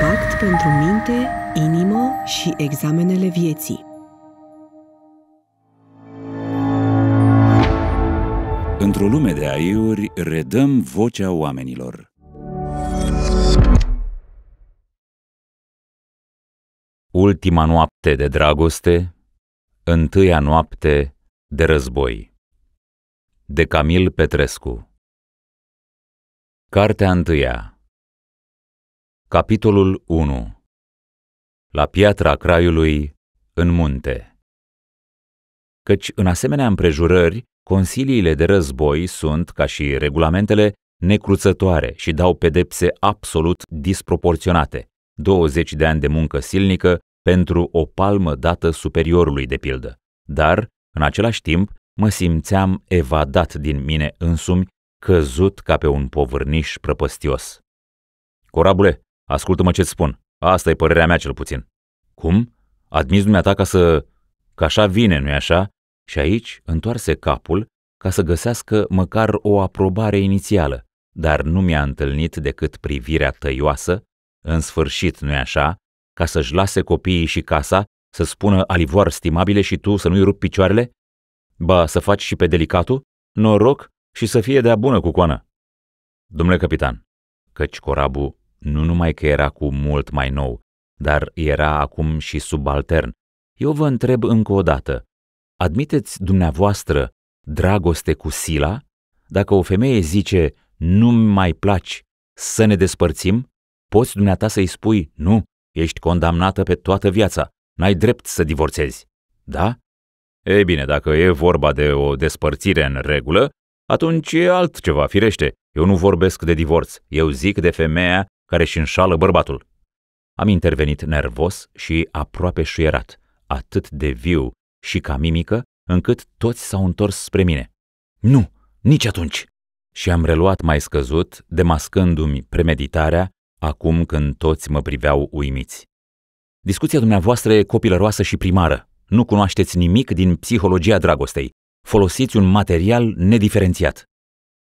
Pact pentru minte, inimă și examenele vieții. Într-o lume de aiuri, redăm vocea oamenilor. Ultima noapte de dragoste, întâia noapte de război. De Camil Petrescu Cartea întâia Capitolul 1 La piatra craiului, în munte Căci în asemenea împrejurări, consiliile de război sunt, ca și regulamentele, necruțătoare și dau pedepse absolut disproporționate, 20 de ani de muncă silnică pentru o palmă dată superiorului de pildă. Dar, în același timp, mă simțeam evadat din mine însumi, căzut ca pe un povârniș prăpăstios. Corabule, Ascultă-mă ce-ți spun. Asta e părerea mea cel puțin. Cum? Admis dumneata ca să... Că așa vine, nu-i așa? Și aici întoarse capul ca să găsească măcar o aprobare inițială, dar nu mi-a întâlnit decât privirea tăioasă, în sfârșit, nu-i așa, ca să-și lase copiii și casa, să spună alivoar stimabile și tu să nu-i rup picioarele? Ba, să faci și pe delicatul? Noroc și să fie de-a bună cu coană. Domnule capitan, căci corabul nu numai că era cu mult mai nou, dar era acum și subaltern. Eu vă întreb încă o dată, admiteți dumneavoastră dragoste cu sila? Dacă o femeie zice, nu-mi mai placi, să ne despărțim, poți dumneata să-i spui, nu, ești condamnată pe toată viața, n-ai drept să divorțezi, da? Ei bine, dacă e vorba de o despărțire în regulă, atunci e altceva, firește. Eu nu vorbesc de divorț, eu zic de femeia care își înșală bărbatul. Am intervenit nervos și aproape șuierat, atât de viu și ca mimică, încât toți s-au întors spre mine. Nu, nici atunci! Și am reluat mai scăzut, demascându-mi premeditarea, acum când toți mă priveau uimiți. Discuția dumneavoastră e copilăroasă și primară. Nu cunoașteți nimic din psihologia dragostei. Folosiți un material nediferențiat.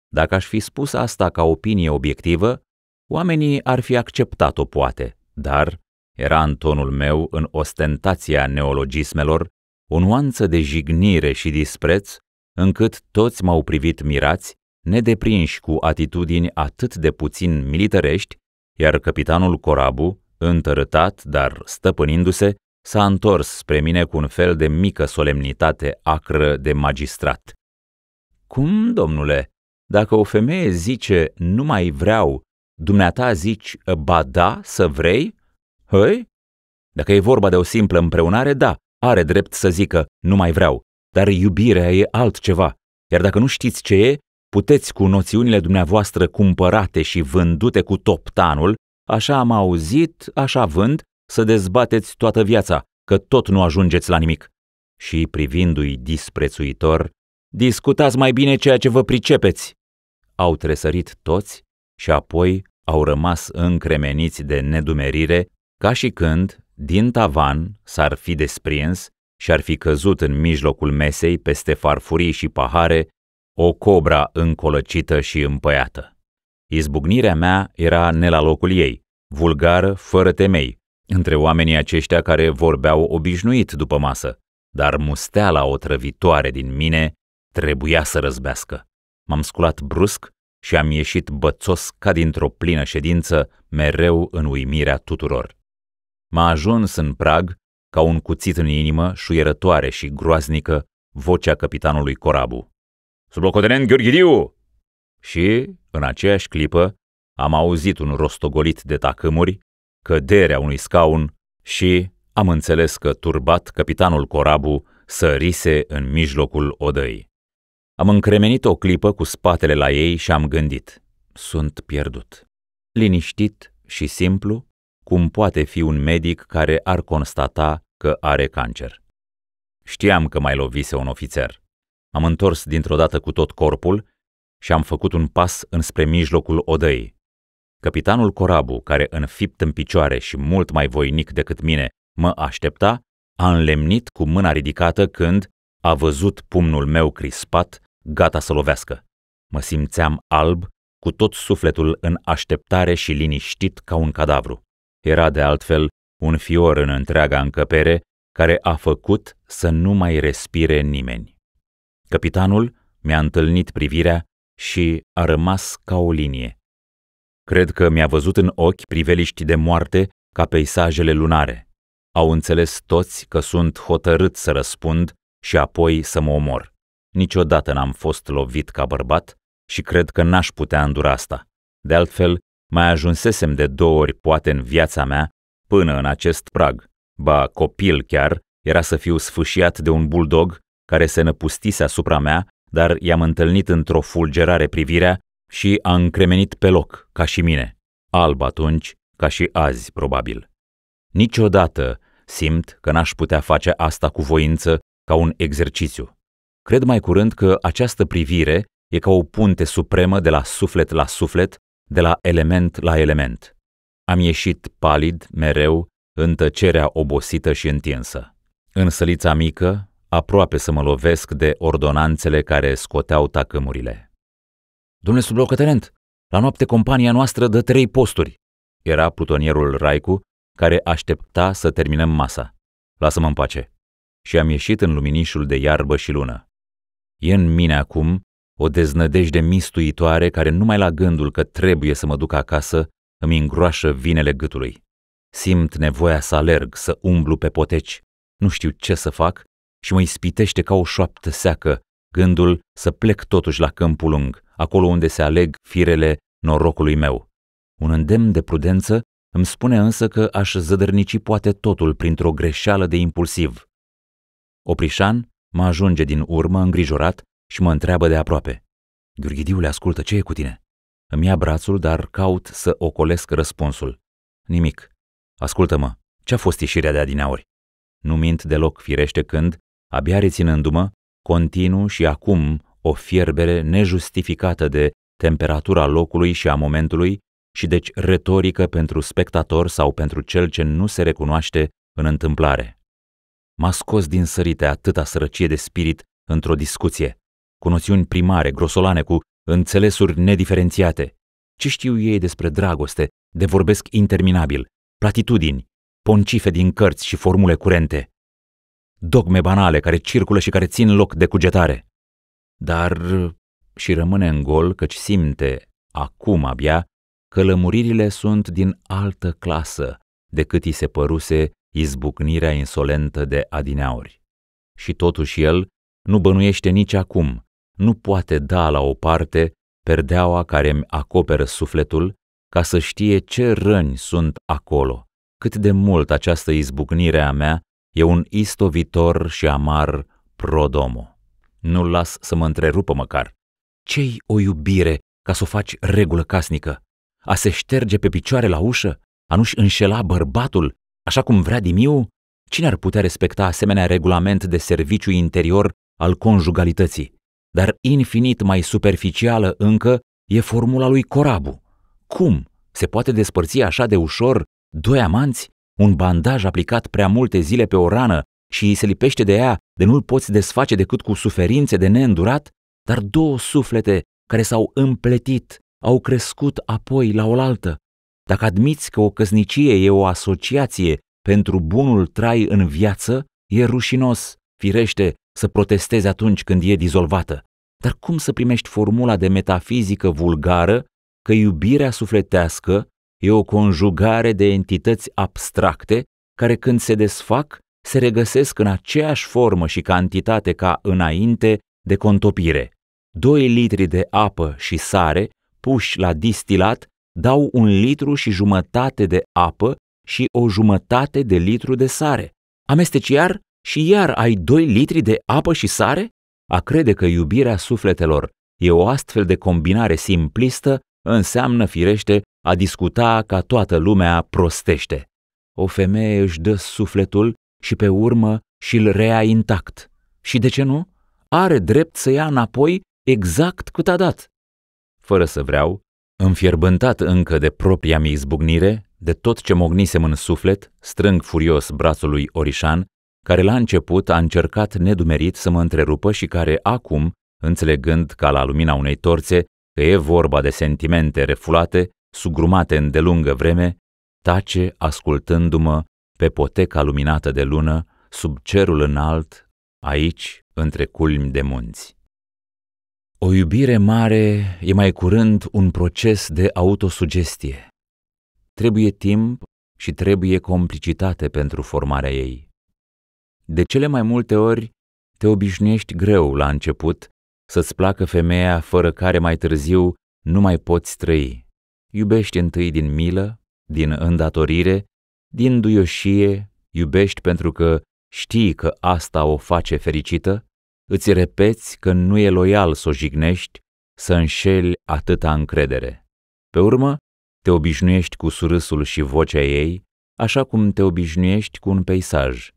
Dacă aș fi spus asta ca opinie obiectivă, Oamenii ar fi acceptat-o poate, dar era în tonul meu, în ostentația neologismelor, o nuanță de jignire și dispreț, încât toți m-au privit mirați, nedeprinși cu atitudini atât de puțin militarești, iar capitanul Corabu, întărătat, dar stăpânindu-se, s-a întors spre mine cu un fel de mică solemnitate acră de magistrat. Cum, domnule, dacă o femeie zice nu mai vreau dumneata zici ba da să vrei? Hăi? Dacă e vorba de o simplă împreunare, da, are drept să zică nu mai vreau, dar iubirea e altceva. Iar dacă nu știți ce e, puteți cu noțiunile dumneavoastră cumpărate și vândute cu toptanul, așa am auzit, așa vând, să dezbateți toată viața, că tot nu ajungeți la nimic. Și privindu-i disprețuitor, discutați mai bine ceea ce vă pricepeți. Au tresărit toți și apoi au rămas încremeniți de nedumerire, ca și când, din tavan, s-ar fi desprins și ar fi căzut în mijlocul mesei peste farfurii și pahare o cobra încolăcită și împăiată. Izbucnirea mea era ne la locul ei, vulgară, fără temei, între oamenii aceștia care vorbeau obișnuit după masă, dar musteala otrăvitoare din mine trebuia să răzbească. M-am sculat brusc și am ieșit bățos ca dintr-o plină ședință, mereu în uimirea tuturor. M-a ajuns în prag, ca un cuțit în inimă, șuierătoare și groaznică, vocea capitanului Corabu. Sublocotenent Gheorghidiu! Și, în aceeași clipă, am auzit un rostogolit de tacâmuri, căderea unui scaun și am înțeles că, turbat, capitanul Corabu sărise în mijlocul odăi. Am încremenit o clipă cu spatele la ei și am gândit. Sunt pierdut. Liniștit și simplu, cum poate fi un medic care ar constata că are cancer. Știam că mai lovise un ofițer. Am întors dintr-o dată cu tot corpul și am făcut un pas înspre mijlocul odăi. Capitanul Corabu, care înfipt în picioare și mult mai voinic decât mine, mă aștepta, a înlemnit cu mâna ridicată când, a văzut pumnul meu crispat, gata să lovească. Mă simțeam alb, cu tot sufletul în așteptare și liniștit ca un cadavru. Era de altfel un fior în întreaga încăpere care a făcut să nu mai respire nimeni. Capitanul mi-a întâlnit privirea și a rămas ca o linie. Cred că mi-a văzut în ochi priveliști de moarte ca peisajele lunare. Au înțeles toți că sunt hotărât să răspund și apoi să mă omor. Niciodată n-am fost lovit ca bărbat și cred că n-aș putea îndura asta. De altfel, mai ajunsesem de două ori poate în viața mea până în acest prag. Ba, copil chiar, era să fiu sfâșiat de un buldog care se năpustise asupra mea, dar i-am întâlnit într-o fulgerare privirea și a încremenit pe loc, ca și mine. Alb atunci, ca și azi, probabil. Niciodată simt că n-aș putea face asta cu voință ca un exercițiu. Cred mai curând că această privire e ca o punte supremă de la suflet la suflet, de la element la element. Am ieșit palid, mereu, în tăcerea obosită și întinsă. În sălița mică, aproape să mă lovesc de ordonanțele care scoteau tacâmurile. Domnule sublocătenent, la noapte compania noastră dă trei posturi. Era plutonierul Raicu, care aștepta să terminăm masa. Lasă-mă în pace și am ieșit în luminișul de iarbă și lună. E în mine acum o deznădejde mistuitoare care numai la gândul că trebuie să mă duc acasă îmi îngroașă vinele gâtului. Simt nevoia să alerg, să umblu pe poteci, nu știu ce să fac și mă ispitește ca o șoaptă seacă gândul să plec totuși la câmpul lung, acolo unde se aleg firele norocului meu. Un îndemn de prudență îmi spune însă că aș zădărnici poate totul printr-o greșeală de impulsiv Oprișan mă ajunge din urmă îngrijorat și mă întreabă de aproape. Gheorghidiule, ascultă, ce e cu tine? Îmi ia brațul, dar caut să ocolesc răspunsul. Nimic. Ascultă-mă, ce-a fost ieșirea de adinaori? Nu mint deloc firește când, abia reținându-mă, continu și acum o fierbere nejustificată de temperatura locului și a momentului și deci retorică pentru spectator sau pentru cel ce nu se recunoaște în întâmplare m-a scos din sărite atâta sărăcie de spirit într-o discuție, cu noțiuni primare, grosolane, cu înțelesuri nediferențiate. Ce știu ei despre dragoste, de vorbesc interminabil, platitudini, poncife din cărți și formule curente, dogme banale care circulă și care țin loc de cugetare. Dar și rămâne în gol căci simte, acum abia, că lămuririle sunt din altă clasă decât i se păruse izbucnirea insolentă de adineauri. Și totuși el nu bănuiește nici acum, nu poate da la o parte perdeaua care îmi acoperă sufletul ca să știe ce răni sunt acolo, cât de mult această izbucnire a mea e un istovitor și amar prodomo. Nu-l las să mă întrerupă măcar. Cei o iubire ca să o faci regulă casnică? A se șterge pe picioare la ușă? A nu-și înșela bărbatul Așa cum vrea Dimiu, cine ar putea respecta asemenea regulament de serviciu interior al conjugalității? Dar infinit mai superficială încă e formula lui Corabu. Cum se poate despărți așa de ușor doi amanți, un bandaj aplicat prea multe zile pe o rană și îi se lipește de ea de nu-l poți desface decât cu suferințe de neîndurat, dar două suflete care s-au împletit, au crescut apoi la oaltă, dacă admiți că o căsnicie e o asociație pentru bunul trai în viață, e rușinos, firește, să protestezi atunci când e dizolvată. Dar cum să primești formula de metafizică vulgară că iubirea sufletească e o conjugare de entități abstracte care când se desfac se regăsesc în aceeași formă și cantitate ca înainte de contopire. 2 litri de apă și sare puși la distilat dau un litru și jumătate de apă și o jumătate de litru de sare. Amesteci iar și iar ai doi litri de apă și sare? A crede că iubirea sufletelor e o astfel de combinare simplistă înseamnă firește a discuta ca toată lumea prostește. O femeie își dă sufletul și pe urmă și-l rea intact. Și de ce nu? Are drept să ia înapoi exact cât a dat. Fără să vreau, Înfierbântat încă de propria mi izbucnire, de tot ce mognisem în suflet, strâng furios brațul lui Orișan, care la început a încercat nedumerit să mă întrerupă și care acum, înțelegând ca la lumina unei torțe că e vorba de sentimente refulate, sugrumate îndelungă vreme, tace ascultându-mă pe poteca luminată de lună, sub cerul înalt, aici, între culmi de munți. O iubire mare e mai curând un proces de autosugestie. Trebuie timp și trebuie complicitate pentru formarea ei. De cele mai multe ori, te obișnuiești greu la început să-ți placă femeia fără care mai târziu nu mai poți trăi. Iubești întâi din milă, din îndatorire, din duioșie, iubești pentru că știi că asta o face fericită, îți repeți că nu e loial să o jignești, să înșeli atâta încredere. Pe urmă, te obișnuiești cu surâsul și vocea ei, așa cum te obișnuiești cu un peisaj,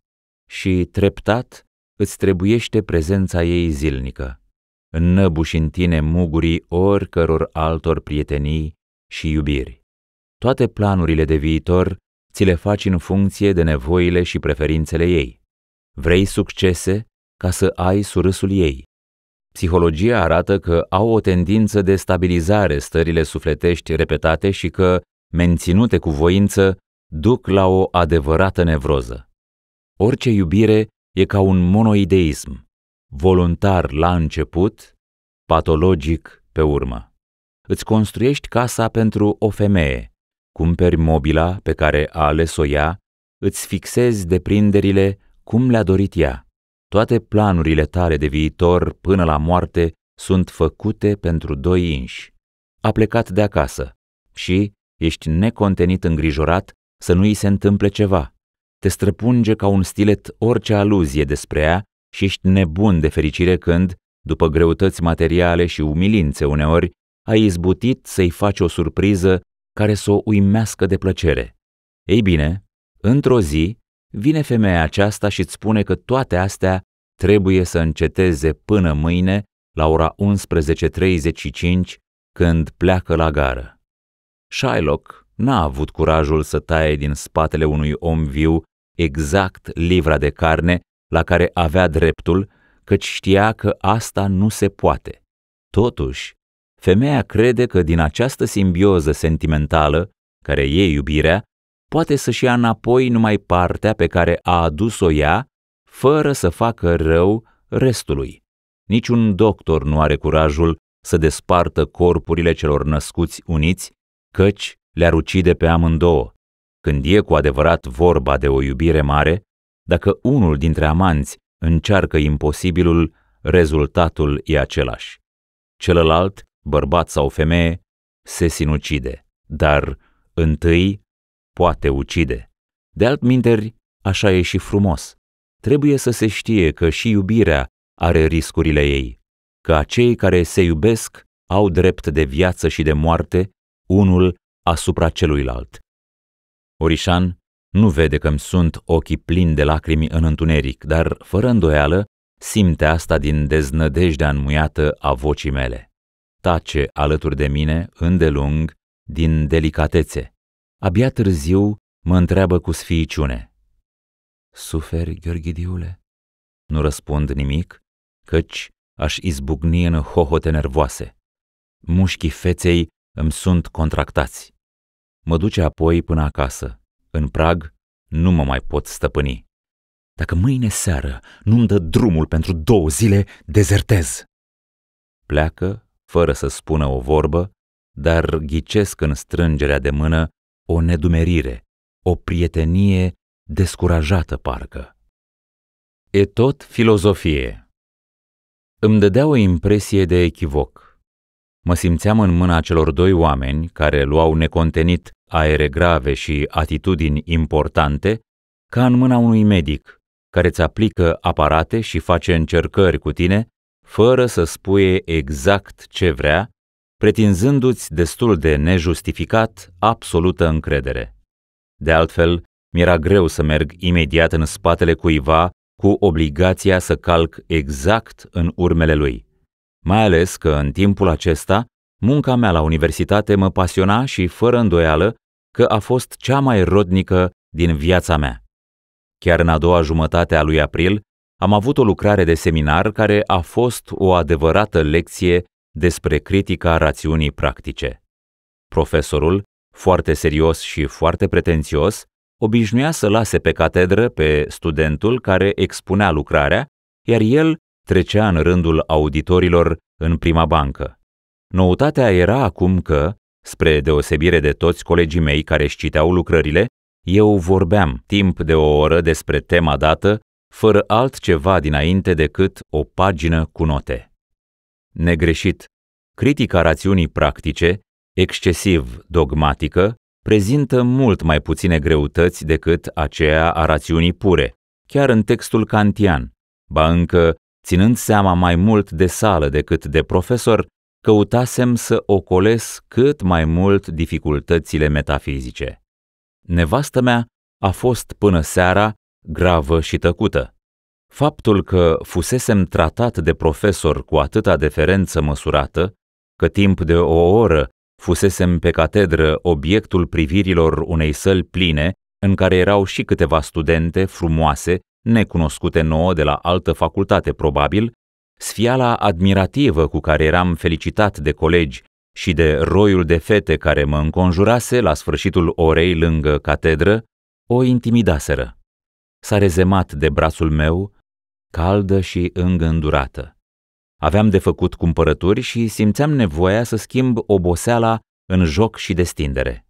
și treptat îți trebuiește prezența ei zilnică. Înnăbuși în tine mugurii oricăror altor prietenii și iubiri. Toate planurile de viitor ți le faci în funcție de nevoile și preferințele ei. Vrei succese? ca să ai surâsul ei. Psihologia arată că au o tendință de stabilizare stările sufletești repetate și că, menținute cu voință, duc la o adevărată nevroză. Orice iubire e ca un monoideism, voluntar la început, patologic pe urmă. Îți construiești casa pentru o femeie, cumperi mobila pe care a ales-o ea, îți fixezi deprinderile cum le-a dorit ea. Toate planurile tale de viitor până la moarte sunt făcute pentru doi inși. A plecat de acasă și ești necontenit îngrijorat să nu îi se întâmple ceva. Te străpunge ca un stilet orice aluzie despre ea și ești nebun de fericire când, după greutăți materiale și umilințe uneori, ai izbutit să-i faci o surpriză care să o uimească de plăcere. Ei bine, într-o zi, vine femeia aceasta și îți spune că toate astea trebuie să înceteze până mâine la ora 11.35 când pleacă la gară. Shylock n-a avut curajul să taie din spatele unui om viu exact livra de carne la care avea dreptul, căci știa că asta nu se poate. Totuși, femeia crede că din această simbioză sentimentală, care e iubirea, poate să-și ia înapoi numai partea pe care a adus-o ea, fără să facă rău restului. Niciun doctor nu are curajul să despartă corpurile celor născuți uniți, căci le-ar ucide pe amândouă. Când e cu adevărat vorba de o iubire mare, dacă unul dintre amanți încearcă imposibilul, rezultatul e același. Celălalt, bărbat sau femeie, se sinucide, dar întâi poate ucide. De altminteri, așa e și frumos. Trebuie să se știe că și iubirea are riscurile ei, că acei care se iubesc au drept de viață și de moarte, unul asupra celuilalt. Orișan nu vede că-mi sunt ochii plini de lacrimi în întuneric, dar, fără îndoială, simte asta din deznădejdea înmuiată a vocii mele. Tace alături de mine, îndelung, din delicatețe. Abia târziu mă întreabă cu sfiiciune. Suferi, Gheorghidiule? Nu răspund nimic, căci aș izbucni în hohote nervoase. Mușchii feței îmi sunt contractați. Mă duce apoi până acasă. În prag nu mă mai pot stăpâni. Dacă mâine seară nu-mi dă drumul pentru două zile, dezertez. Pleacă, fără să spună o vorbă, dar ghicesc în strângerea de mână o nedumerire, o prietenie descurajată parcă. E tot filozofie. Îmi dădea o impresie de echivoc. Mă simțeam în mâna celor doi oameni care luau necontenit aere grave și atitudini importante, ca în mâna unui medic, care îți aplică aparate și face încercări cu tine, fără să spuie exact ce vrea pretinzându-ți destul de nejustificat absolută încredere. De altfel, mi-era greu să merg imediat în spatele cuiva cu obligația să calc exact în urmele lui. Mai ales că în timpul acesta, munca mea la universitate mă pasiona și fără îndoială că a fost cea mai rodnică din viața mea. Chiar în a doua jumătate a lui april, am avut o lucrare de seminar care a fost o adevărată lecție despre critica rațiunii practice. Profesorul, foarte serios și foarte pretențios, obișnuia să lase pe catedră pe studentul care expunea lucrarea, iar el trecea în rândul auditorilor în prima bancă. Noutatea era acum că, spre deosebire de toți colegii mei care își citeau lucrările, eu vorbeam timp de o oră despre tema dată, fără altceva dinainte decât o pagină cu note negreșit, critica rațiunii practice, excesiv dogmatică, prezintă mult mai puține greutăți decât aceea a rațiunii pure, chiar în textul kantian, ba încă, ținând seama mai mult de sală decât de profesor, căutasem să ocoles cât mai mult dificultățile metafizice. Nevastă mea a fost până seara gravă și tăcută. Faptul că fusesem tratat de profesor cu atâta deferență măsurată, că timp de o oră fusesem pe catedră obiectul privirilor unei săli pline, în care erau și câteva studente frumoase, necunoscute nouă de la altă facultate probabil, sfiala admirativă cu care eram felicitat de colegi și de roiul de fete care mă înconjurase la sfârșitul orei lângă catedră, o intimidaseră. S-a rezemat de brațul meu, caldă și îngândurată. Aveam de făcut cumpărături și simțeam nevoia să schimb oboseala în joc și destindere.